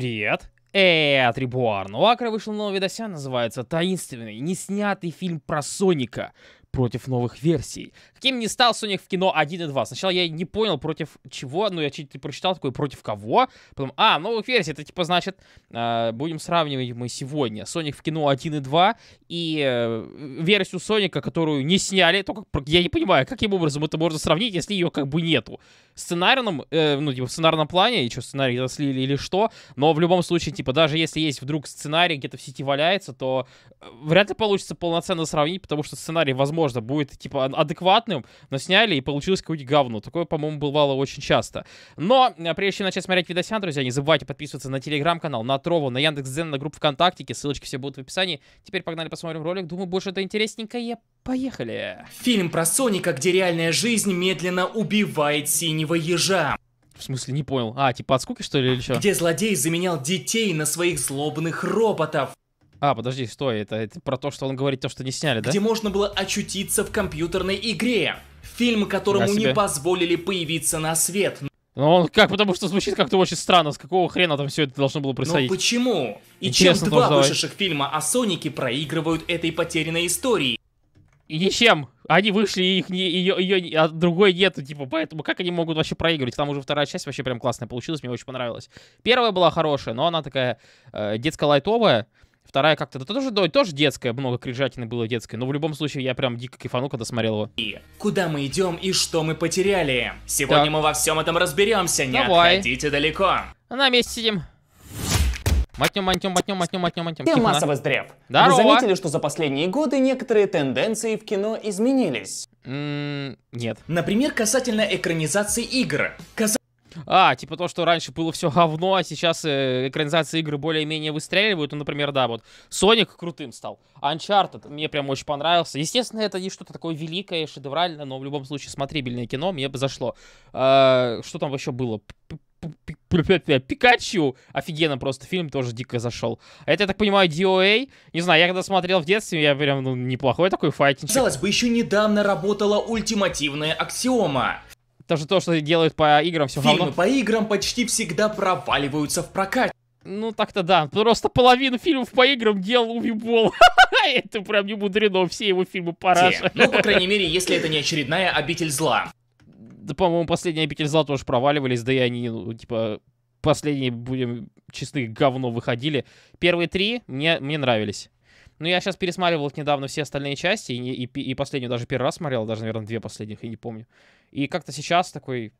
Привет! Эт, Рибуар. У Акра вышел новый видося, называется «Таинственный, неснятый фильм про Соника» против новых версий. Каким не стал Соник в кино 1 и 2. Сначала я не понял, против чего, но я чуть-чуть прочитал такой, против кого. Потом, а, новых версий, это типа значит, э, будем сравнивать мы сегодня Соник в кино 1 и 2 и э, версию Соника, которую не сняли. Только я не понимаю, каким образом это можно сравнить, если ее как бы нету. В сценарном, э, ну, типа, в сценарном плане, и что, сценарий слили или что, но в любом случае, типа, даже если есть вдруг сценарий где-то в сети валяется, то э, вряд ли получится полноценно сравнить, потому что сценарий, возможно, будет, типа, адекватный, адекватным, но сняли и получилось какое-нибудь говно. Такое, по-моему, бывало очень часто. Но а, прежде чем начать смотреть видосян, друзья, не забывайте подписываться на телеграм-канал, на Трову, на Яндекс.Дзен, на группу ВКонтакте. Ссылочки все будут в описании. Теперь погнали посмотрим ролик. Думаю, больше это интересненькое. Поехали! Фильм про Соника, где реальная жизнь медленно убивает синего ежа. В смысле, не понял. А, типа от скуки, что ли, или что? Где злодей заменял детей на своих злобных роботов. А, подожди, что это? Это про то, что он говорит, то, что не сняли, да? Где можно было очутиться в компьютерной игре. Фильм, которому не позволили появиться на свет. Ну, он как, потому что звучит как-то очень странно, с какого хрена там все это должно было ну, происходить. Ну почему? И Интересно, чем два давай. вышедших фильма о Сонике проигрывают этой потерянной истории? И ничем. Они вышли, и их не, ее, ее, а другой нету, типа, поэтому как они могут вообще проигрывать? Там уже вторая часть вообще прям классная получилась, мне очень понравилась. Первая была хорошая, но она такая э, детско-лайтовая, Вторая как-то, да тоже, да, тоже детская, много кринжатины было детской, но в любом случае я прям дико кайфанул, когда смотрел его. И куда мы идем и что мы потеряли? Сегодня так. мы во всем этом разберемся, не Давай. отходите далеко. На месте сидим. Матнем, матнем, матнем, матнем, матнем, матнем. Тем массовый сдрев. Да? Вы заметили, что за последние годы некоторые тенденции в кино изменились? М -м нет. Например, касательно экранизации игр. Кас... А, типа то, что раньше было все говно, а сейчас э, экранизации игры более-менее выстреливают. Ну, например, да, вот Соник крутым стал. Uncharted мне прям очень понравился. Естественно, это не что-то такое великое, шедевральное, но в любом случае смотрибельное кино мне бы зашло. А, что там еще было? Пикачу! Офигенно просто, фильм тоже дико зашел. Это, я так понимаю, DOA. Не знаю, я когда смотрел в детстве, я прям, ну, неплохой такой файтинг. Казалось бы, еще недавно работала ультимативная аксиома. Даже то, что делают по играм, все Фильмы равно. по играм почти всегда проваливаются в прокате. Ну, так-то да. Просто половину фильмов по играм делал Уви это прям не мудрено, все его фильмы параша. Ну, по крайней мере, если это не очередная «Обитель зла». Да, по-моему, последние «Обитель зла» тоже проваливались, да и они, ну, типа, последние, будем честны, говно выходили. Первые три мне, мне нравились. Ну, я сейчас пересматривал недавно все остальные части, и, и, и последнюю даже первый раз смотрел, даже, наверное, две последних, я не помню. И как-то сейчас такой,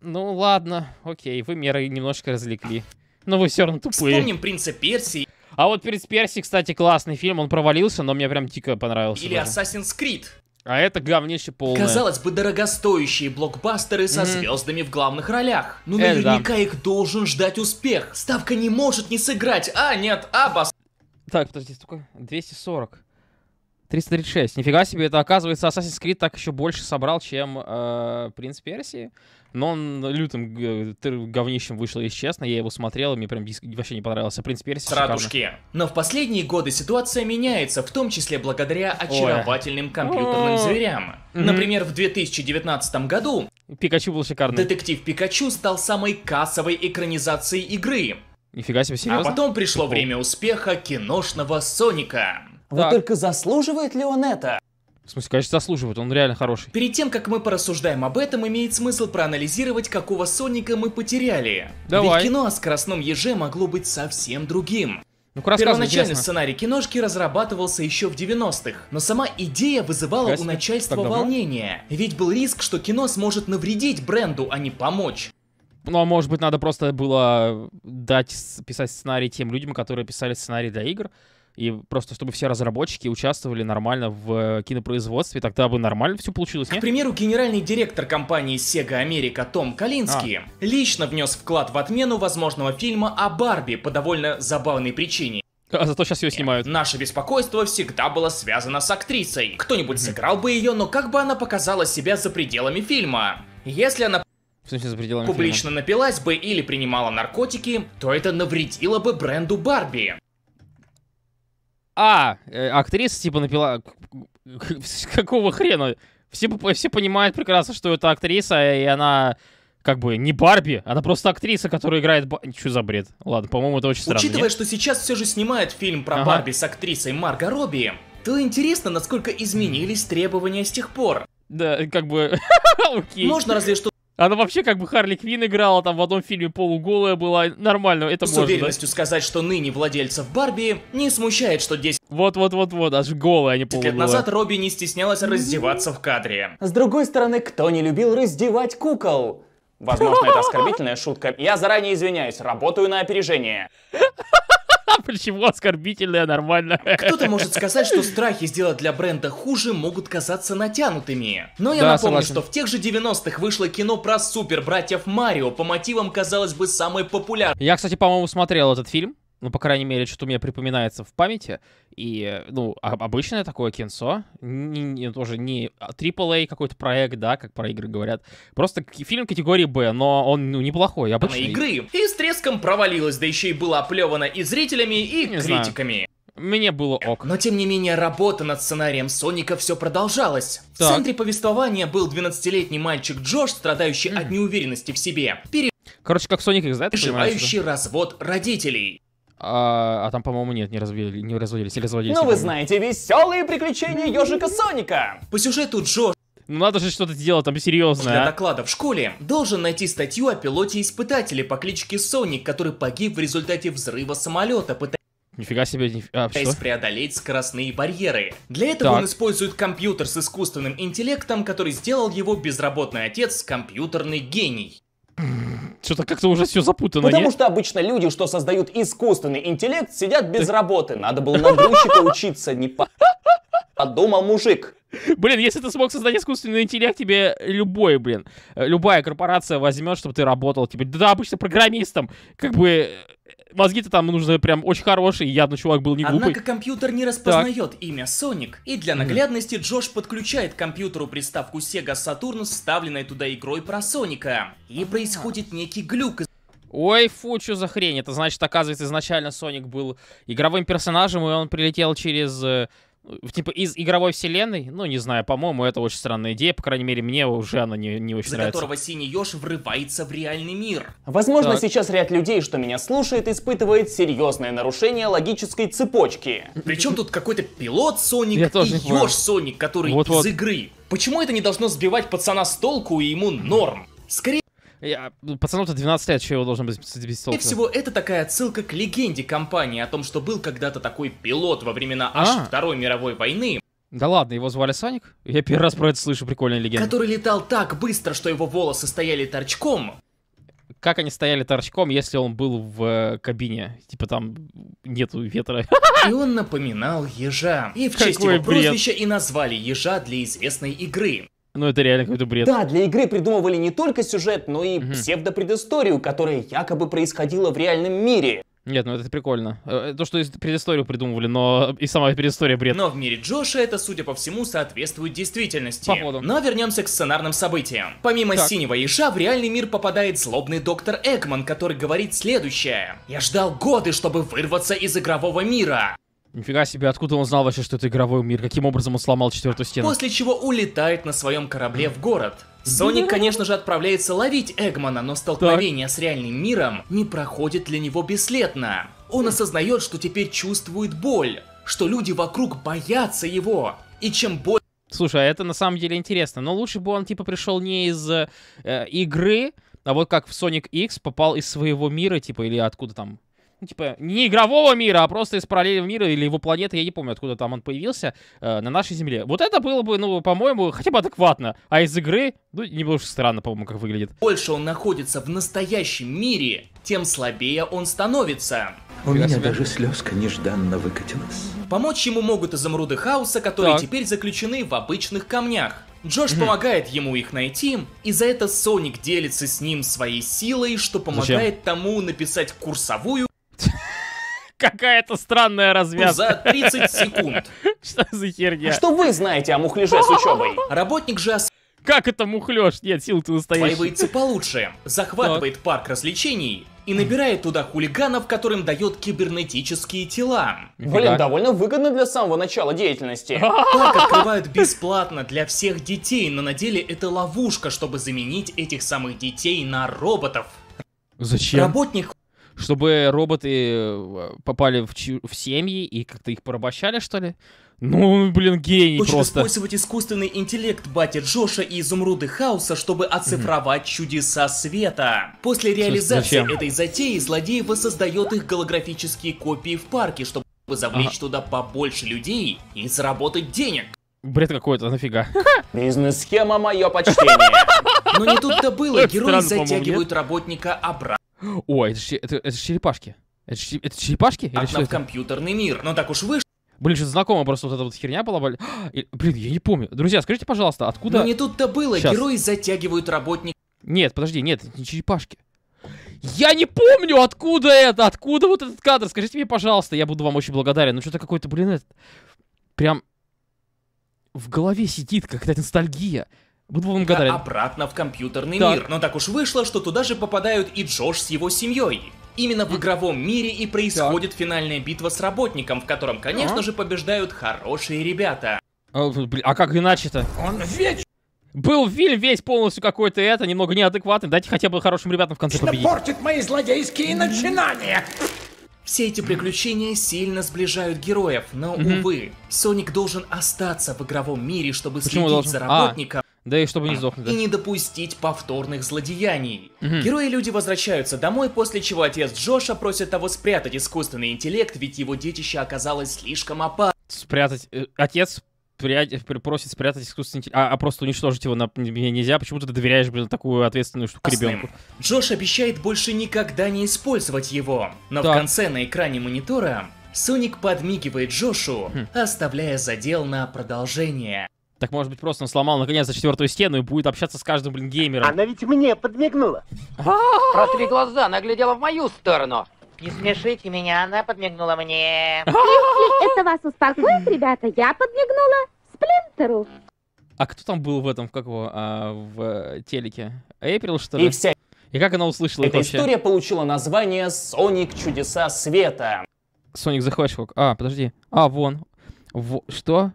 ну ладно, окей, вы меры немножко развлекли. Но вы все равно тупые. Вспомним «Принца Персии». А вот «Принц Персии», кстати, классный фильм, он провалился, но мне прям дико понравился. Или даже. «Assassin's Creed». А это говнище полное. Казалось бы, дорогостоящие блокбастеры со mm-hmm. звездами в главных ролях. Но это наверняка да. их должен ждать успех. Ставка не может не сыграть. А, нет, а, бас... Так, подожди, сколько? 240. 336. Нифига себе, это оказывается Assassin's Creed так еще больше собрал, чем э, Принц Персии. Но он лютым говнищем вышел, если честно. Я его смотрел, и мне прям вообще не понравился. Принц Персии. Радужки. Но в последние годы ситуация меняется, в том числе благодаря очаровательным Ой. компьютерным зверям. Например, в 2019 году... Пикачу был шикарный. Детектив Пикачу стал самой кассовой экранизацией игры. Нифига себе, серьезно? А потом пришло время успеха киношного Соника. Вот только заслуживает ли он это? В смысле, конечно, заслуживает, он реально хороший. Перед тем, как мы порассуждаем об этом, имеет смысл проанализировать, какого Соника мы потеряли. Давай. Ведь кино о скоростном еже могло быть совсем другим. Ну Первоначальный интересно. сценарий киношки разрабатывался еще в 90-х, но сама идея вызывала Гасит, у начальства волнение. Ведь был риск, что кино сможет навредить бренду, а не помочь. Ну, а может быть, надо просто было дать писать сценарий тем людям, которые писали сценарий для игр, и просто чтобы все разработчики участвовали нормально в э, кинопроизводстве, тогда бы нормально все получилось, нет? К примеру, генеральный директор компании Sega Америка Том Калинский а. лично внес вклад в отмену возможного фильма о Барби по довольно забавной причине. А зато сейчас ее э, снимают. Наше беспокойство всегда было связано с актрисой. Кто-нибудь mm-hmm. сыграл бы ее, но как бы она показала себя за пределами фильма? Если она в смысле, за пределами публично фильма? напилась бы или принимала наркотики, то это навредило бы бренду Барби. А, э, актриса типа напила... Какого хрена? Все, все понимают прекрасно, что это актриса, и она как бы не Барби, она просто актриса, которая играет... Что за бред? Ладно, по-моему, это очень странно. Учитывая, нет? что сейчас все же снимают фильм про ага. Барби с актрисой Марго Робби, то интересно, насколько изменились требования с тех пор. Да, как бы... Можно разве что она вообще как бы Харли Квин играла, там в одном фильме полуголая была, нормально, это С можно. С уверенностью сказать, что ныне владельцев Барби не смущает, что 10... Вот-вот-вот-вот, аж голая, а не полуголая. лет назад Робби не стеснялась раздеваться в кадре. С другой стороны, кто не любил раздевать кукол? Возможно, это оскорбительная шутка. Я заранее извиняюсь, работаю на опережение. А почему оскорбительное нормально? Кто-то может сказать, что страхи сделать для бренда хуже могут казаться натянутыми. Но я да, напомню, согласен. что в тех же 90-х вышло кино про супер братьев Марио по мотивам, казалось бы, самой популярной. Я, кстати, по-моему, смотрел этот фильм ну, по крайней мере, что-то у меня припоминается в памяти. И, ну, а, обычное такое кинцо, не, не, тоже не AAA какой-то проект, да, как про игры говорят. Просто фильм категории «Б», но он ну, неплохой, обычный. На игры. И с треском провалилась, да еще и была оплевано и зрителями, и не критиками. Знаю. Мне было ок. Но тем не менее, работа над сценарием Соника все продолжалась. Так. В центре повествования был 12-летний мальчик Джош, страдающий mm. от неуверенности в себе. Пере... Короче, как Соник их знает, переживающий развод родителей. А, а там, по-моему, нет, не, разводили, не разводились. Или разводились. Ну, вы знаете, веселые приключения ежика Соника. По сюжету Джош ну надо же что-то сделать там серьезное. Для доклада в школе должен найти статью о пилоте-испытателе по кличке Соник, который погиб в результате взрыва самолета, пытаясь Нифига себе, ниф... а, что? преодолеть скоростные барьеры. Для этого так. он использует компьютер с искусственным интеллектом, который сделал его безработный отец, компьютерный гений. Что-то как-то уже все запутано. Потому нет? что обычно люди, что создают искусственный интеллект, сидят без Ты... работы. Надо было на грузчика учиться, не по... Подумал мужик. Блин, если ты смог создать искусственный интеллект, тебе любой, блин, э, любая корпорация возьмет, чтобы ты работал. Типа, да, обычно программистом, как бы Мозги-то там нужны прям очень хорошие, явно чувак был не глупый. Однако компьютер не распознает так. имя Соник, и для наглядности Джош подключает к компьютеру приставку Sega Saturn, вставленной туда игрой про Соника. И происходит некий глюк, Ой, фу, что за хрень? Это значит, оказывается, изначально Соник был игровым персонажем, и он прилетел через э, Типа из игровой вселенной? Ну, не знаю, по-моему, это очень странная идея. По крайней мере, мне уже она не, не очень За которого синий еж врывается в реальный мир. Возможно, так. сейчас ряд людей, что меня слушает, испытывает серьезное нарушение логической цепочки. Причем тут какой-то пилот Соник Я и еж Соник, который вот -вот. из игры. Почему это не должно сбивать пацана с толку и ему норм? Скорее я, ну, пацану-то 12 лет, что его должен быть бестолковым? Скорее всего, это такая отсылка к легенде компании о том, что был когда-то такой пилот во времена а. аж а. Второй мировой войны. Да ладно, его звали Саник? Я первый раз про это слышу, прикольная легенда. Который летал так быстро, что его волосы стояли торчком. Как они стояли торчком, если он был в э, кабине? Типа там нету ветра. И он напоминал ежа. И в честь Какой его прозвища и назвали ежа для известной игры. Ну, это реально какой-то бред. Да, для игры придумывали не только сюжет, но и угу. псевдопредысторию, которая якобы происходила в реальном мире. Нет, ну это прикольно. Э, э, то, что предысторию придумывали, но и сама предыстория бред. Но в мире Джоша это, судя по всему, соответствует действительности. Походу. Но вернемся к сценарным событиям. Помимо так. синего еша, в реальный мир попадает злобный доктор Экман, который говорит следующее. «Я ждал годы, чтобы вырваться из игрового мира. Нифига себе, откуда он знал вообще, что это игровой мир? Каким образом он сломал четвертую стену? После чего улетает на своем корабле в город. Соник, конечно же, отправляется ловить Эгмана, но столкновение так. с реальным миром не проходит для него бесследно. Он осознает, что теперь чувствует боль, что люди вокруг боятся его. И чем больше... Слушай, а это на самом деле интересно. Но лучше бы он, типа, пришел не из э, игры, а вот как в Sonic X попал из своего мира, типа, или откуда там ну, типа, не игрового мира, а просто из параллельного мира или его планеты, я не помню, откуда там он появился, э, на нашей Земле. Вот это было бы, ну, по-моему, хотя бы адекватно. А из игры, ну, не было уж странно, по-моему, как выглядит. Больше он находится в настоящем мире, тем слабее он становится. У меня себя. даже слезка нежданно выкатилась. Помочь ему могут изумруды хаоса, которые так. теперь заключены в обычных камнях. Джош mm помогает ему их найти, и за это Соник делится с ним своей силой, что помогает Зачем? тому написать курсовую Какая-то странная развязка. За 30 секунд. Что за херня? Что вы знаете о мухляже с учебой? Работник же ос... Как это мухлёж? Нет, сил ты настоящий. Паивается получше, захватывает так. парк развлечений и набирает туда хулиганов, которым дает кибернетические тела. Блин, довольно выгодно для самого начала деятельности. Парк открывают бесплатно для всех детей, но на деле это ловушка, чтобы заменить этих самых детей на роботов. Зачем? Работник чтобы роботы э, попали в, чью- в семьи и как-то их порабощали, что ли? Ну, блин, гений Хочет просто. использовать искусственный интеллект батя Джоша и изумруды хаоса, чтобы оцифровать mm-hmm. чудеса света. После реализации Зачем? этой затеи злодей воссоздает их голографические копии в парке, чтобы завлечь ага. туда побольше людей и заработать денег. Бред какой-то, нафига. Бизнес-схема мое почтение. Но не тут-то было. Герои затягивают работника обратно о, это, это, это черепашки. Это, это черепашки? Или Одна в компьютерный мир. Но ну, так уж вышло. Блин, что-то знакомо просто вот эта вот херня была. Блин, я не помню. Друзья, скажите, пожалуйста, откуда... Ну не тут-то было. Сейчас. Герои затягивают работник. Нет, подожди, нет, это не черепашки. Я не помню, откуда это, откуда вот этот кадр. Скажите мне, пожалуйста, я буду вам очень благодарен. Ну что-то какой-то, блин, это... прям в голове сидит какая-то ностальгия. Буду вам благодарен. Обратно в компьютерный так. мир. Но так уж вышло, что туда же попадают и Джош с его семьей. Именно в игровом мире и происходит так. финальная битва с работником, в котором, конечно а? же, побеждают хорошие ребята. А, а как иначе-то? Он вечно... Был фильм весь полностью какой-то это, немного неадекватный. Дайте хотя бы хорошим ребятам в конце победить. портит мои злодейские начинания! Все эти приключения сильно сближают героев, но, mm-hmm. увы, Соник должен остаться в игровом мире, чтобы Почему следить должен? за а. работником. А. Да и чтобы не сдохнуть. И не допустить повторных злодеяний. Угу. Герои-люди возвращаются домой, после чего отец Джоша просит того спрятать искусственный интеллект, ведь его детище оказалось слишком опасно. Спрятать... Э, отец просит спрятать искусственный интеллект, а, а просто уничтожить его на... нельзя. Почему ты доверяешь, блин, такую ответственную штуку ребенку? Джош обещает больше никогда не использовать его. Но да. в конце на экране монитора Соник подмигивает Джошу, хм. оставляя задел на продолжение. Так может быть просто он сломал наконец-то четвертую стену и будет общаться с каждым, блин, геймером. Она ведь мне подмигнула. Протри глаза, она глядела в мою сторону. Не смешите меня, она подмигнула мне. Если это вас успокоит, ребята, я подмигнула Сплинтеру. А кто там был в этом, как его, а, в э, телеке? Эйприл, что ли? И вся... И как она услышала Эта вообще? история получила название «Соник. Чудеса света». Соник захватчик. А, подожди. А, вон. В... Что?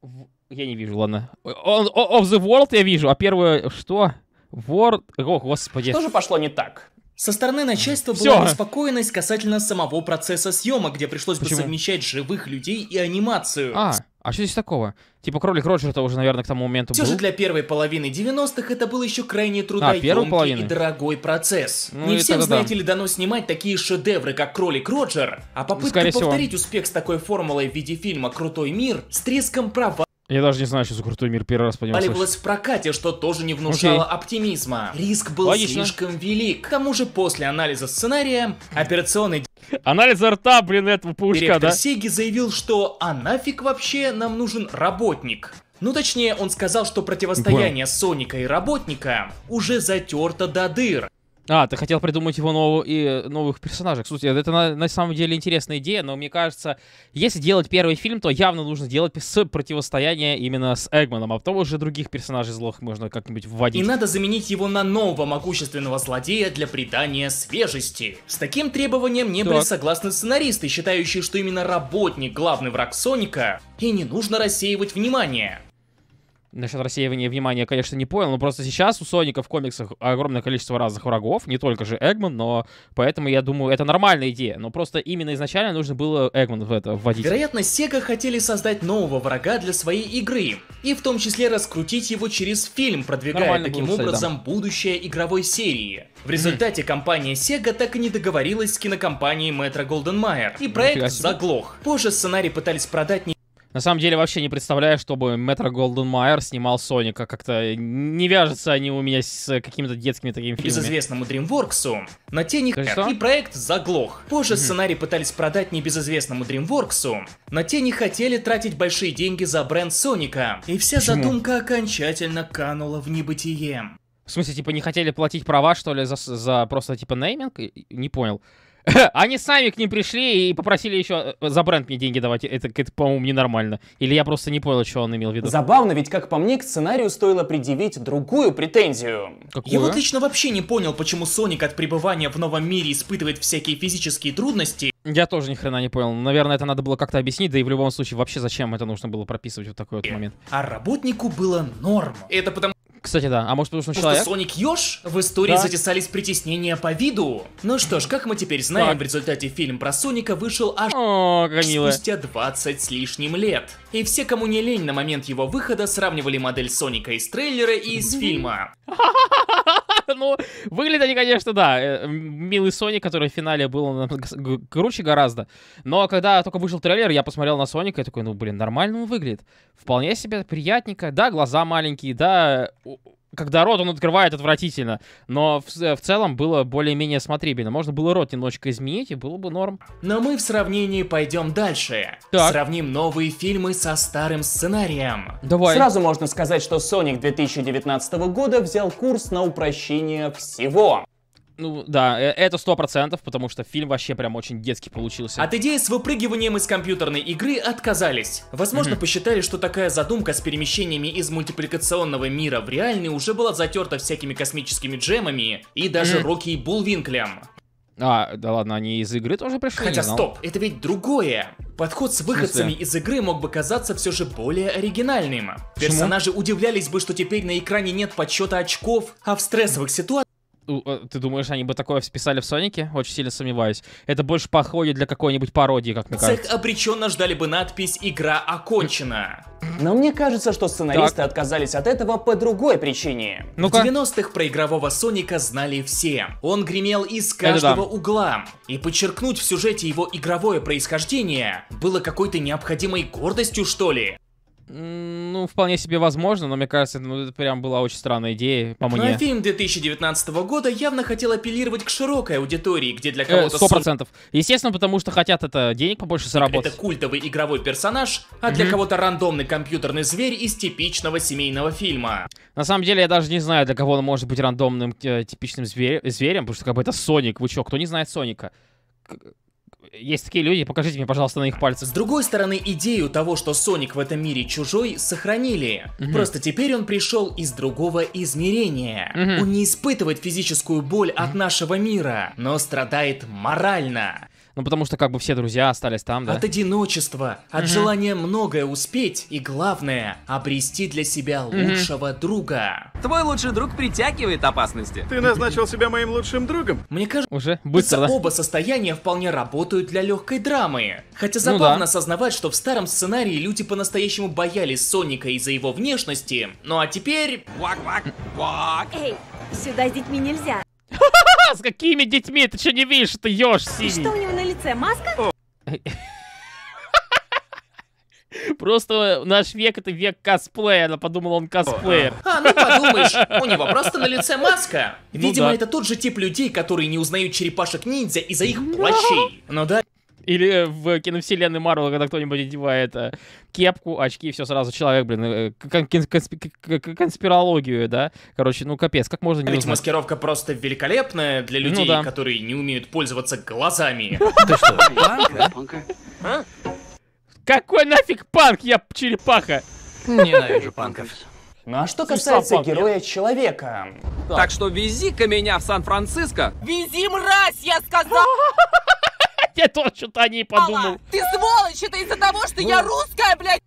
В... Я не вижу, ладно. Он, of the World я вижу, а первое что? World... О, господи. Что же пошло не так? Со стороны начальства Все. была беспокойность касательно самого процесса съемок, где пришлось Почему? бы совмещать живых людей и анимацию. А, а что здесь такого? Типа кролик Роджер-то уже, наверное, к тому моменту Все был. же для первой половины 90-х это был еще крайне трудоемкий а, и дорогой процесс. Ну, Не всем, знаете да. ли, дано снимать такие шедевры, как кролик Роджер, а попытка Скорее повторить всего. успех с такой формулой в виде фильма «Крутой мир» с треском права я даже не знаю, что за крутой мир первый раз понимаю. Валивалось в прокате, что тоже не внушало Окей. оптимизма. Риск был Логично. слишком велик. К тому же после анализа сценария операционный Анализ рта, блин, этого паучка, Директор да? Сеги заявил, что а нафиг вообще нам нужен работник. Ну точнее, он сказал, что противостояние Бэм. Соника и работника уже затерто до дыр. А, ты хотел придумать его нового, и э, новых персонажей. Кстати, это на, на самом деле интересная идея, но мне кажется, если делать первый фильм, то явно нужно делать с противостояние именно с Эгманом, а потом уже других персонажей злых можно как-нибудь вводить. И надо заменить его на нового могущественного злодея для придания свежести. С таким требованием не так. были согласны сценаристы, считающие, что именно работник главный враг Соника, и не нужно рассеивать внимание насчет рассеивания внимания, конечно, не понял, но просто сейчас у Соника в комиксах огромное количество разных врагов, не только же Эгман, но поэтому я думаю, это нормальная идея, но просто именно изначально нужно было Эгман в это вводить. Вероятно, Sega хотели создать нового врага для своей игры, и в том числе раскрутить его через фильм, продвигая Нормально таким было, образом да. будущее игровой серии. В результате компания Sega так и не договорилась с кинокомпанией Metro Golden Mayer, и проект заглох. Позже сценарий пытались продать не на самом деле вообще не представляю, чтобы Метро Голден Майер снимал Соника. Как-то не вяжутся они у меня с какими-то детскими такими фильмами. Безызвестному DreamWorks, на тени. никак, и проект заглох. Позже mm-hmm. сценарий пытались продать небезызвестному DreamWorks, но те не хотели тратить большие деньги за бренд Соника. И вся Почему? задумка окончательно канула в небытие. В смысле, типа, не хотели платить права, что ли, за, за просто, типа, нейминг? Не понял. Они сами к ним пришли и попросили еще э, за бренд мне деньги давать. Это, это по-моему, ненормально. Или я просто не понял, что он имел в виду. Забавно, ведь, как по мне, к сценарию стоило предъявить другую претензию. Какую? Я вот лично вообще не понял, почему Соник от пребывания в новом мире испытывает всякие физические трудности. Я тоже ни хрена не понял. Наверное, это надо было как-то объяснить, да и в любом случае, вообще зачем это нужно было прописывать вот такой вот э, момент. А работнику было норм. Это потому кстати, да. А может, потому что он человек? Соник Ёж в истории да. затесались притеснения по виду. Ну что ж, как мы теперь знаем, так. в результате фильм про Соника вышел аж О, спустя 20 с лишним лет. И все, кому не лень, на момент его выхода сравнивали модель Соника из трейлера и из фильма. ну, выглядят они, конечно, да. Э, милый Соник, который в финале был круче гораздо. Но когда только вышел трейлер, я посмотрел на Соника и такой, ну, блин, нормально он выглядит. Вполне себе приятненько. Да, глаза маленькие, да, когда рот он открывает отвратительно, но в, в целом было более-менее смотрибельно. Можно было рот немножечко изменить, и было бы норм. Но мы в сравнении пойдем дальше. Так. Сравним новые фильмы со старым сценарием. Давай. Сразу можно сказать, что Sonic 2019 года взял курс на упрощение всего. Ну, да, э, это сто процентов, потому что фильм вообще прям очень детский получился. От идеи с выпрыгиванием из компьютерной игры отказались. Возможно, mm-hmm. посчитали, что такая задумка с перемещениями из мультипликационного мира в реальный уже была затерта всякими космическими джемами и даже mm-hmm. Рокки Булвинклем. А, да ладно, они из игры тоже пришли? Хотя ну. стоп, это ведь другое. Подход с выходцами из игры мог бы казаться все же более оригинальным. Почему? Персонажи удивлялись бы, что теперь на экране нет подсчета очков, а в стрессовых ситуациях Э, ты думаешь, они бы такое списали в Сонике? Очень сильно сомневаюсь. Это больше походит для какой-нибудь пародии, как мне Цех кажется. Цех обреченно ждали бы надпись «Игра окончена». Но мне кажется, что сценаристы так. отказались от этого по другой причине. Ну в 90-х про игрового Соника знали все. Он гремел из каждого да. угла. И подчеркнуть в сюжете его игровое происхождение было какой-то необходимой гордостью, что ли. Ну, вполне себе возможно, но мне кажется, ну, это прям была очень странная идея, по ну, мне. А фильм 2019 года явно хотел апеллировать к широкой аудитории, где для э, кого-то... Сто процентов. Естественно, потому что хотят это денег побольше заработать. Это культовый игровой персонаж, а для mm-hmm. кого-то рандомный компьютерный зверь из типичного семейного фильма. На самом деле, я даже не знаю, для кого он может быть рандомным э, типичным зверь, зверем, потому что как бы это Соник, вы чё, кто не знает Соника? есть такие люди, покажите мне, пожалуйста, на их пальцы. С другой стороны, идею того, что Соник в этом мире чужой, сохранили. Угу. Просто теперь он пришел из другого измерения. Угу. Он не испытывает физическую боль угу. от нашего мира, но страдает морально. Ну, потому что как бы все друзья остались там, да? От одиночества, от угу. желания многое успеть и, главное, обрести для себя угу. лучшего друга. Твой лучший друг притягивает опасности. Ты назначил себя моим лучшим другом? Мне кажется, уже быстро, да? оба состояния вполне работают для легкой драмы. Хотя ну забавно ну, да. осознавать, что в старом сценарии люди по-настоящему боялись Соника из-за его внешности. Ну а теперь... Вак-вак-вак! Эй, сюда с детьми нельзя. С какими детьми? Ты что не видишь, ты ешь синий? Что у него Це маска? Просто наш век это век косплея. Она подумала, он косплеер. А, ну подумаешь, у него просто на лице маска. Ну Видимо, ну, да. это тот же тип людей, которые не узнают черепашек-ниндзя из-за их ну. плащей. Ну да. Или в киновселенной Марвел, когда кто-нибудь одевает э, кепку, очки, все сразу человек, блин, э, конспирологию, да? Короче, ну капец, как можно а не Ведь маскировка просто великолепная для ну людей, которые не умеют пользоваться глазами. Ты что, а? Какой нафиг панк? Я черепаха. Ненавижу панков. Ну а что касается героя-человека? Так. так что вези-ка меня в Сан-Франциско. Вези, мразь, я сказал! Я тоже что-то о ней подумал. Ты сволочь, это из-за того, что я ну. русская, блядь.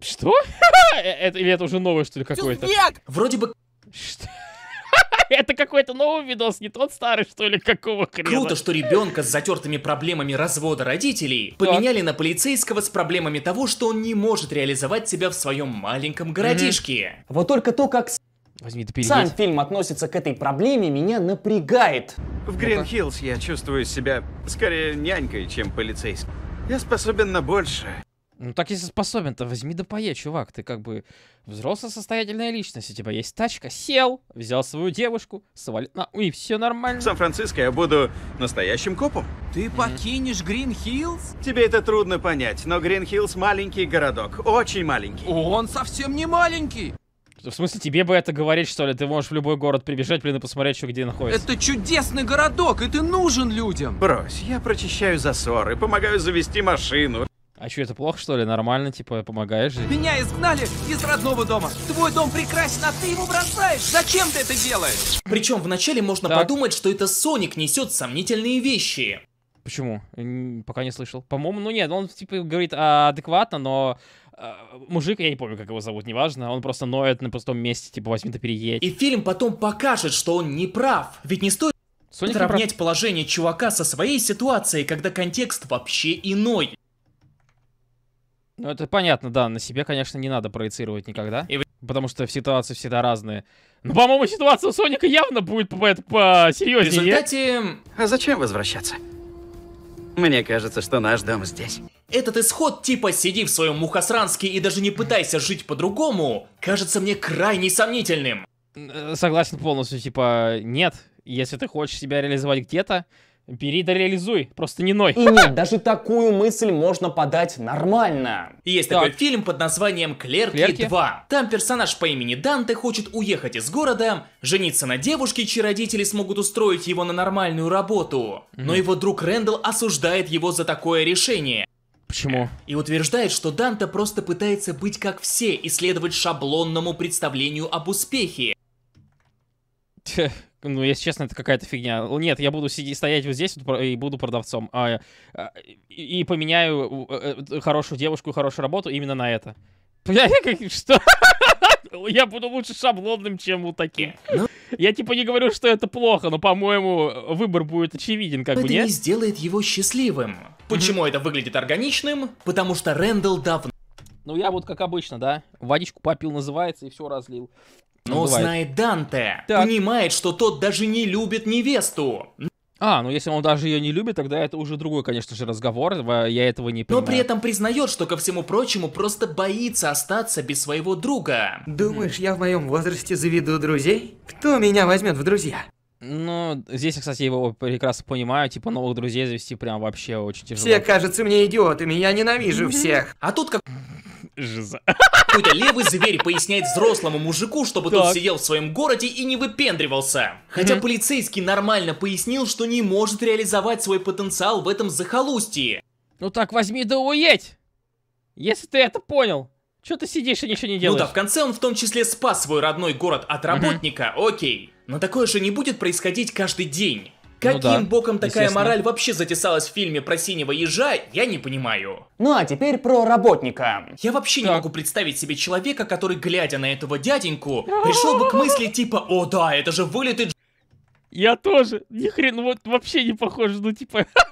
Что? Э, это, или это уже новое, что ли, какое-то? Вроде бы... Что? это какой-то новый видос, не тот старый, что ли, какого хрена. Круто, что ребенка с затертыми проблемами развода родителей поменяли на полицейского с проблемами того, что он не может реализовать себя в своем маленьком городишке. Вот только то, как Возьми, Сам фильм относится к этой проблеме, меня напрягает. В Грин-Хиллз я чувствую себя скорее нянькой, чем полицейским. Я способен на больше. Ну так если способен, то возьми да поедь, чувак. Ты как бы взрослая состоятельная личность. У тебя есть тачка, сел, взял свою девушку, свалил на... И все нормально. В Сан-Франциско я буду настоящим копом. Ты покинешь Грин Хиллз? Тебе это трудно понять, но Грин Хиллз маленький городок. Очень маленький. Он совсем не маленький. В смысле, тебе бы это говорить, что ли? Ты можешь в любой город прибежать, блин, и посмотреть, что где находится. Это чудесный городок, и ты нужен людям! Брось, я прочищаю засоры, помогаю завести машину. А что, это плохо, что ли? Нормально, типа, помогаешь Меня изгнали из родного дома. Твой дом прекрасен, а ты его бросаешь. Зачем ты это делаешь? Причем вначале можно так. подумать, что это Соник несет сомнительные вещи. Почему? Пока не слышал. По-моему, ну нет, он типа говорит а, адекватно, но а, мужик, я не помню, как его зовут, неважно, он просто ноет на пустом месте, типа, возьми-то переедь. И фильм потом покажет, что он не прав, ведь не стоит Соник сравнять прав... положение чувака со своей ситуацией, когда контекст вообще иной. Ну, это понятно, да, на себе, конечно, не надо проецировать никогда, и... потому что в ситуации всегда разные. Ну, по-моему, ситуация у Соника явно будет по, по, по серьезнее. В результате... А зачем возвращаться? Мне кажется, что наш дом здесь. Этот исход типа «сиди в своем мухосранске и даже не пытайся жить по-другому» кажется мне крайне сомнительным. Э, согласен полностью, типа, нет. Если ты хочешь себя реализовать где-то, Бери да реализуй, просто не ной. И нет, даже такую мысль можно подать нормально. Есть так. такой фильм под названием «Клерки, Клерки 2». Там персонаж по имени Данте хочет уехать из города, жениться на девушке, чьи родители смогут устроить его на нормальную работу. Но его друг Рэндалл осуждает его за такое решение. Почему? И утверждает, что Данте просто пытается быть как все и следовать шаблонному представлению об успехе ну, если честно, это какая-то фигня. Нет, я буду сидеть, стоять вот здесь вот, и буду продавцом. А, а и, и поменяю э, э, хорошую девушку и хорошую работу именно на это. Что? Я буду лучше шаблонным, чем вот таким. Ну. Я типа не говорю, что это плохо, но, по-моему, выбор будет очевиден, как это бы, нет? не сделает его счастливым. Почему это выглядит органичным? Потому что Рэндалл давно... Ну, я вот как обычно, да, водичку попил, называется, и все разлил. Но ну, ну, Бывает. знает Данте, так. понимает, что тот даже не любит невесту. А, ну если он даже ее не любит, тогда это уже другой, конечно же, разговор, я этого не понимаю. Но при этом признает, что, ко всему прочему, просто боится остаться без своего друга. Думаешь, я в моем возрасте заведу друзей? Кто меня возьмет в друзья? Ну, здесь я, кстати, его прекрасно понимаю, типа новых друзей завести прям вообще очень тяжело. Все кажутся мне идиотами, я ненавижу всех. А тут как жиза. Какой-то левый зверь поясняет взрослому мужику, чтобы так. тот сидел в своем городе и не выпендривался. Хотя угу. полицейский нормально пояснил, что не может реализовать свой потенциал в этом захолустье. Ну так возьми да уедь! Если ты это понял, что ты сидишь и ничего не ну делаешь? Ну да, в конце он в том числе спас свой родной город от работника, угу. окей. Но такое же не будет происходить каждый день. Ну Каким ну да, боком такая мораль вообще затесалась в фильме про синего ежа, я не понимаю. Ну а теперь про работника. Я вообще так. не могу представить себе человека, который, глядя на этого дяденьку, пришел бы к мысли типа «О да, это же вылитый...» Я тоже, ни хрен, вот вообще не похоже, ну типа...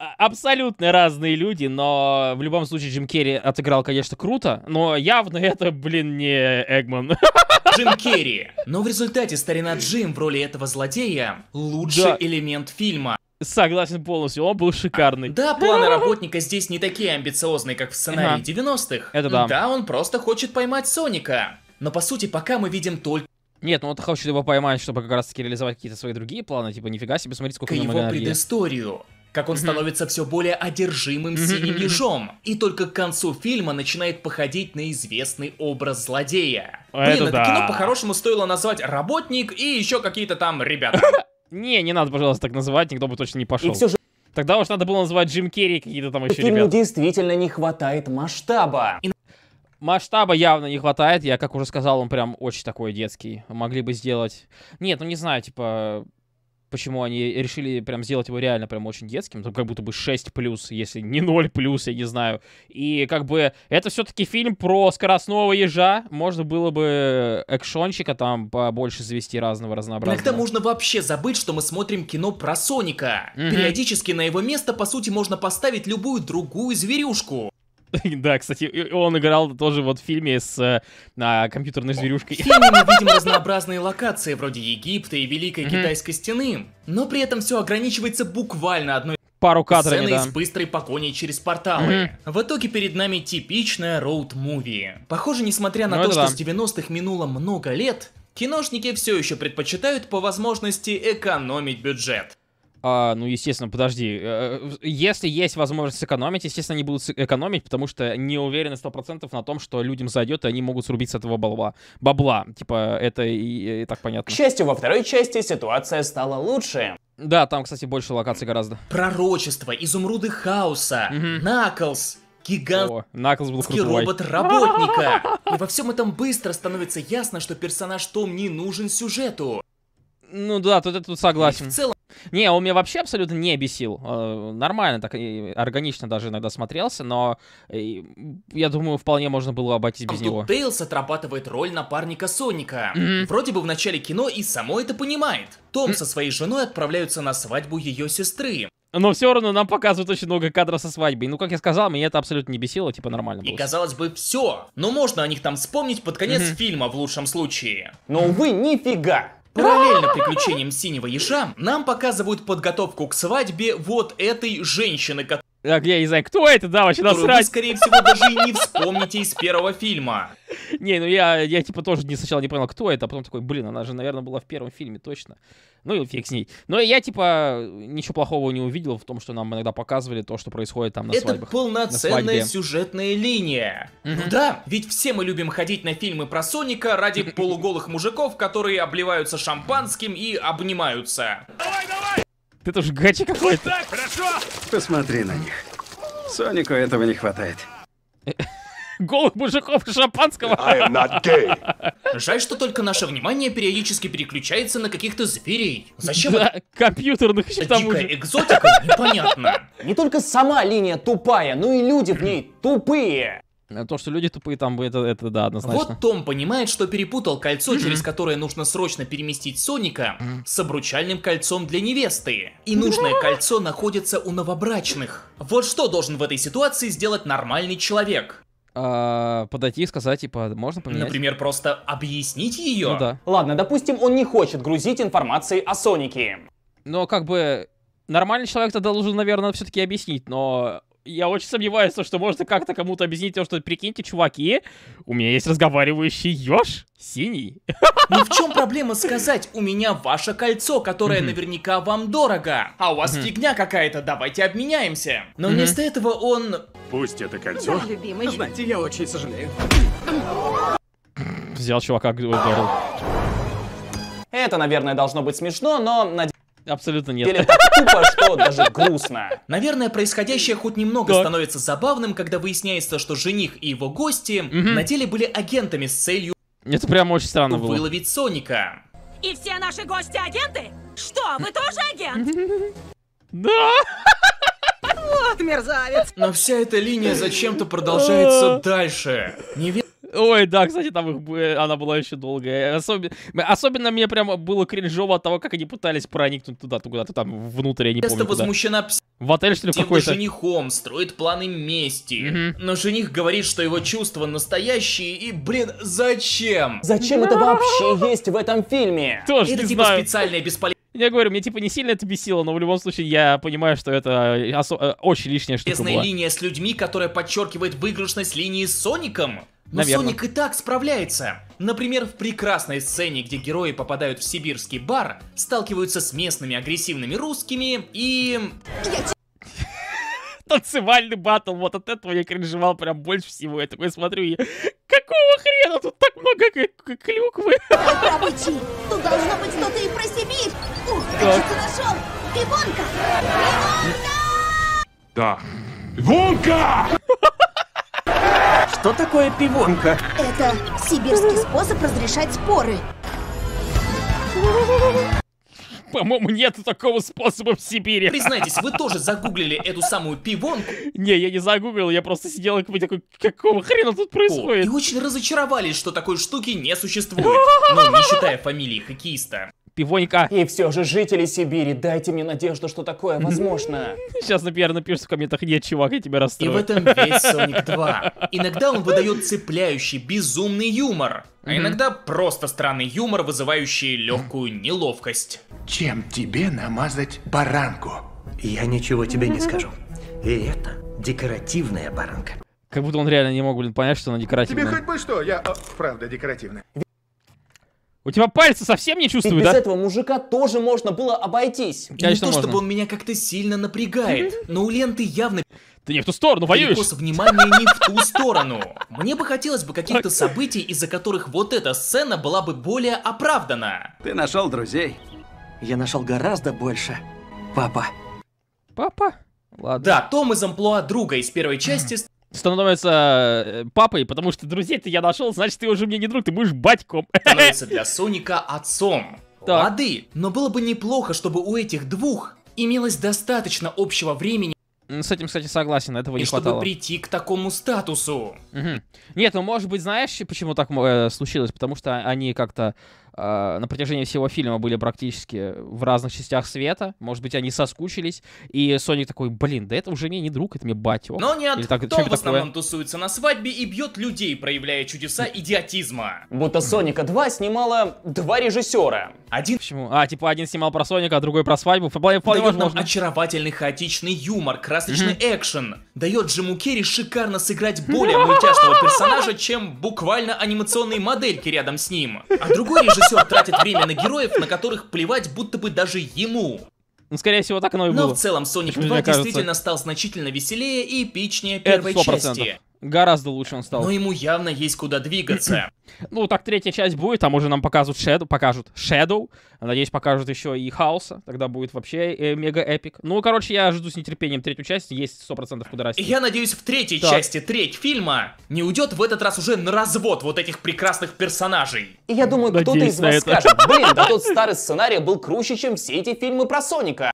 А, абсолютно разные люди, но в любом случае Джим Керри отыграл, конечно, круто, но явно это, блин, не Эгман. Джим Керри. Но в результате старина Джим в роли этого злодея лучший да. элемент фильма. Согласен полностью, он был шикарный. Да, планы работника здесь не такие амбициозные, как в сценарии ага. 90-х. Это да. Да, он просто хочет поймать Соника. Но по сути, пока мы видим только нет, ну он хочет его поймать, чтобы как раз таки реализовать какие-то свои другие планы. Типа, нифига себе, смотри, сколько К его предысторию как он становится все более одержимым mm синим ежом, и только к концу фильма начинает походить на известный образ злодея. О, а Блин, это, это да. кино по-хорошему стоило назвать «Работник» и еще какие-то там ребята. Не, не надо, пожалуйста, так называть, никто бы точно не пошел. же... Тогда уж надо было называть Джим Керри какие-то там еще Фильму ребята. действительно не хватает масштаба. Масштаба явно не хватает, я как уже сказал, он прям очень такой детский. Могли бы сделать... Нет, ну не знаю, типа почему они решили прям сделать его реально прям очень детским, там как будто бы 6 плюс, если не 0 плюс, я не знаю. И как бы это все-таки фильм про скоростного ежа, можно было бы э, экшончика там побольше завести разного разнообразия. Иногда можно вообще забыть, что мы смотрим кино про Соника. Угу. Периодически на его место, по сути, можно поставить любую другую зверюшку. Да, кстати, он играл тоже вот в фильме с а, компьютерной зверюшкой. В фильме мы видим разнообразные локации, вроде Египта и Великой mm-hmm. Китайской стены, но при этом все ограничивается буквально одной пару кадров. Сцены да. из быстрой погони через порталы. Mm-hmm. В итоге перед нами типичная роуд-муви. Похоже, несмотря на ну, то, что да. с 90-х минуло много лет, киношники все еще предпочитают по возможности экономить бюджет. А, ну, естественно, подожди. Э, если есть возможность сэкономить, естественно, они будут экономить, потому что не уверены 100% на том, что людям зайдет, и они могут срубить с этого бабла. Бабла. Типа, это и, и так понятно. К счастью, во второй части ситуация стала лучше. Да, там, кстати, больше локаций гораздо. Пророчество, изумруды хаоса, угу. Наклз, гигант... О, был крутой. робот-работника. И во всем этом быстро становится ясно, что персонаж Том не нужен сюжету. Ну да, тут я тут согласен. И в целом... Не, он меня вообще абсолютно не бесил. Э, нормально, так и органично даже иногда смотрелся, но э, я думаю, вполне можно было обойтись без него. Тейлс отрабатывает роль напарника Соника. Mm-hmm. Вроде бы в начале кино и само это понимает. Том mm-hmm. со своей женой отправляются на свадьбу ее сестры. Но все равно нам показывают очень много кадров со свадьбой. Ну, как я сказал, меня это абсолютно не бесило, типа нормально было. И казалось бы, все. Но можно о них там вспомнить под конец mm-hmm. фильма в лучшем случае. Но увы, нифига. Параллельно приключениям синего ежа нам показывают подготовку к свадьбе вот этой женщины, так, я не знаю, кто это, да, вообще насрать. Вы, скорее всего, даже и не вспомните из первого фильма. Не, ну я, я типа тоже не, сначала не понял, кто это, а потом такой, блин, она же, наверное, была в первом фильме, точно. Ну и фиг с ней. Но я типа ничего плохого не увидел в том, что нам иногда показывали то, что происходит там на это свадьбах. Это полноценная сюжетная линия. Угу. Ну да, ведь все мы любим ходить на фильмы про Соника ради полуголых мужиков, которые обливаются шампанским и обнимаются. Давай, давай! Ты тоже гачи какой-то. Так, хорошо! Посмотри на них. Сонику этого не хватает. Голых мужиков и шампанского. I am not gay. Жаль, что только наше внимание периодически переключается на каких-то зверей. Зачем да, компьютерных еще там уже. экзотика? Непонятно. Не только сама линия тупая, но и люди в ней тупые. Э, то, что люди тупые там, это, это да, однозначно. Вот Том понимает, что перепутал кольцо, mm-hmm. через которое нужно срочно переместить Соника, mm-hmm. с обручальным кольцом для невесты. И нужное mm-hmm. кольцо находится у новобрачных. Вот что должен в этой ситуации сделать нормальный человек. А, подойти и сказать, типа, можно поменять? Например, просто объяснить ее? Ну да. Ладно, допустим, он не хочет грузить информации о Сонике. Но как бы нормальный человек тогда должен, наверное, все-таки объяснить, но я очень сомневаюсь, что можно как-то кому-то объяснить то, что, прикиньте, чуваки, у меня есть разговаривающий еж синий. Ну в чем проблема сказать, у меня ваше кольцо, которое mm-hmm. наверняка вам дорого, а у вас mm-hmm. фигня какая-то, давайте обменяемся. Но mm-hmm. вместо этого он... Пусть это кольцо... Да, любимый. Знаете, я очень сожалею. Взял чувака... Это, наверное, должно быть смешно, но... Абсолютно нет. Или так тупо, а что даже грустно. Наверное, происходящее хоть немного так. становится забавным, когда выясняется, что жених и его гости угу. на деле были агентами с целью... Это прям очень странно было. ...выловить Соника. И все наши гости агенты? Что, вы тоже агент? Да! Вот мерзавец! Но вся эта линия зачем-то продолжается дальше. Не Невероятно. Ой, да, кстати, там их, э, она была еще долгая. Особенно, особенно мне прямо было кринжово от того, как они пытались проникнуть туда, куда-то там внутрь, я не Часто помню возмущена пс... В отель, что ли, какой-то? женихом, строит планы мести. Угу. Но жених говорит, что его чувства настоящие, и, блин, зачем? Зачем это вообще есть в этом фильме? Тоже это не типа знаю. специальная бесполезная... Я говорю, мне типа не сильно это бесило, но в любом случае я понимаю, что это э, осо... Э, очень лишняя штука была. линия с людьми, которая подчеркивает выигрышность линии с Соником? Но ну, Наверное. Соник и так справляется. Например, в прекрасной сцене, где герои попадают в сибирский бар, сталкиваются с местными агрессивными русскими и... Танцевальный батл, вот от этого я кринжевал прям больше всего. Я такой смотрю и... Какого хрена тут так много клюквы? Обычай, тут должно быть что-то и про Сибирь. Ух, я нашел. Ивонка! Ивонка! Да. Ивонка! Что такое пивонка? Это сибирский способ разрешать споры. По-моему, нет такого способа в Сибири. Признайтесь, вы тоже загуглили эту самую пивонку? Не, я не загуглил, я просто сидел и такой, какого хрена тут происходит? О, и очень разочаровались, что такой штуки не существует. Ну, не считая фамилии хоккеиста пивонька. И все же, жители Сибири, дайте мне надежду, что такое возможно. Сейчас, например, напишут в комментах, нет, чувак, я тебя расстрою. И в этом весь Sonic 2. Иногда он выдает цепляющий, безумный юмор. А иногда просто странный юмор, вызывающий легкую неловкость. Чем тебе намазать баранку? Я ничего тебе не скажу. И это декоративная баранка. Как будто он реально не мог, блин, понять, что она декоративная. Тебе хоть бы что, я, а, правда, декоративная. У тебя пальцы совсем не чувствуют, да? без этого мужика тоже можно было обойтись. Конечно, не то, можно. чтобы он меня как-то сильно напрягает, но у ленты явно... Ты не в ту сторону воюешь. Перекос внимания не в ту сторону. Мне бы хотелось бы каких-то событий, из-за которых вот эта сцена была бы более оправдана. Ты нашел друзей. Я нашел гораздо больше. Папа. Папа? Ладно. Да, Том из амплуа друга из первой части становится э, папой, потому что друзей-то я нашел, значит, ты уже мне не друг, ты будешь батьком. Становится для Соника отцом. Да. Лады, но было бы неплохо, чтобы у этих двух имелось достаточно общего времени с этим, кстати, согласен, этого и не чтобы прийти к такому статусу. Угу. Нет, ну, может быть, знаешь, почему так э, случилось? Потому что они как-то а, на протяжении всего фильма были практически в разных частях света. Может быть, они соскучились. И Соник такой, блин, да это уже мне не друг, это мне батю. Но не от так, том в основном такое? тусуется на свадьбе и бьет людей, проявляя чудеса идиотизма. Будто Соника 2 снимала два режиссера. Один... Почему? А, типа один снимал про Соника, а другой про свадьбу. Вполне, вполне дает нам очаровательный хаотичный юмор, красочный mm-hmm. экшен. Дает Джиму Керри шикарно сыграть более мультяшного персонажа, чем буквально анимационные модельки рядом с ним. А другой режиссер режиссер тратит время на героев, на которых плевать будто бы даже ему. Ну, скорее всего, так оно и Но было. Но в целом Sonic 2 действительно кажется... стал значительно веселее и эпичнее первой части. Гораздо лучше он стал. Но ему явно есть куда двигаться. ну, так третья часть будет, там уже нам показывают Shadow, покажут Shadow. Надеюсь, покажут еще и Хаоса. Тогда будет вообще э, мега эпик. Ну, короче, я жду с нетерпением третью часть. Есть сто процентов куда расти. Я надеюсь, в третьей так. части, треть фильма, не уйдет в этот раз уже на развод вот этих прекрасных персонажей. И я думаю, кто-то из вас скажет, блин, да тот старый сценарий был круче, чем все эти фильмы про Соника.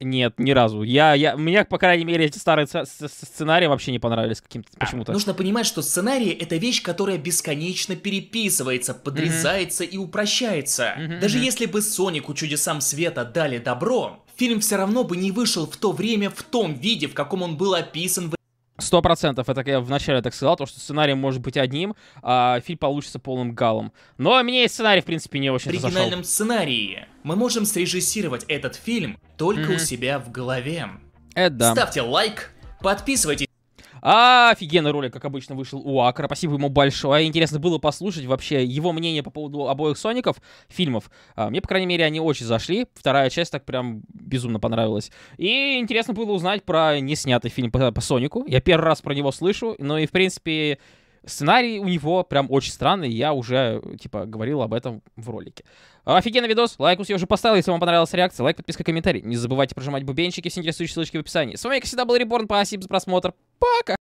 Нет, ни разу. Я, я, мне, по крайней мере, эти старые сценарии вообще не понравились каким-то а, почему-то. А, нужно понимать, что сценарии это вещь, которая бесконечно переписывается, подрезается mm-hmm. и упрощается. Mm-hmm. Даже если бы Сонику чудесам света дали добро, фильм все равно бы не вышел в то время в том виде, в каком он был описан в Сто процентов, это я вначале так сказал, то, что сценарий может быть одним, а фильм получится полным галом. Но мне и сценарий, в принципе, не очень При зашел. оригинальном сценарии мы можем срежиссировать этот фильм только mm-hmm. у себя в голове. Это да. Ставьте лайк, подписывайтесь Офигенный ролик, как обычно, вышел у Акра. Спасибо ему большое. Интересно было послушать вообще его мнение по поводу обоих Соников, фильмов. А, мне, по крайней мере, они очень зашли. Вторая часть так прям безумно понравилась. И интересно было узнать про неснятый фильм по, по Сонику. Я первый раз про него слышу, но ну и, в принципе, Сценарий у него прям очень странный, я уже, типа, говорил об этом в ролике. Офигенный видос, лайкус я уже поставил, если вам понравилась реакция, лайк, подписка, комментарий. Не забывайте прожимать бубенчики, все интересующие ссылочки в описании. С вами, как всегда, был Реборн, спасибо за просмотр, пока!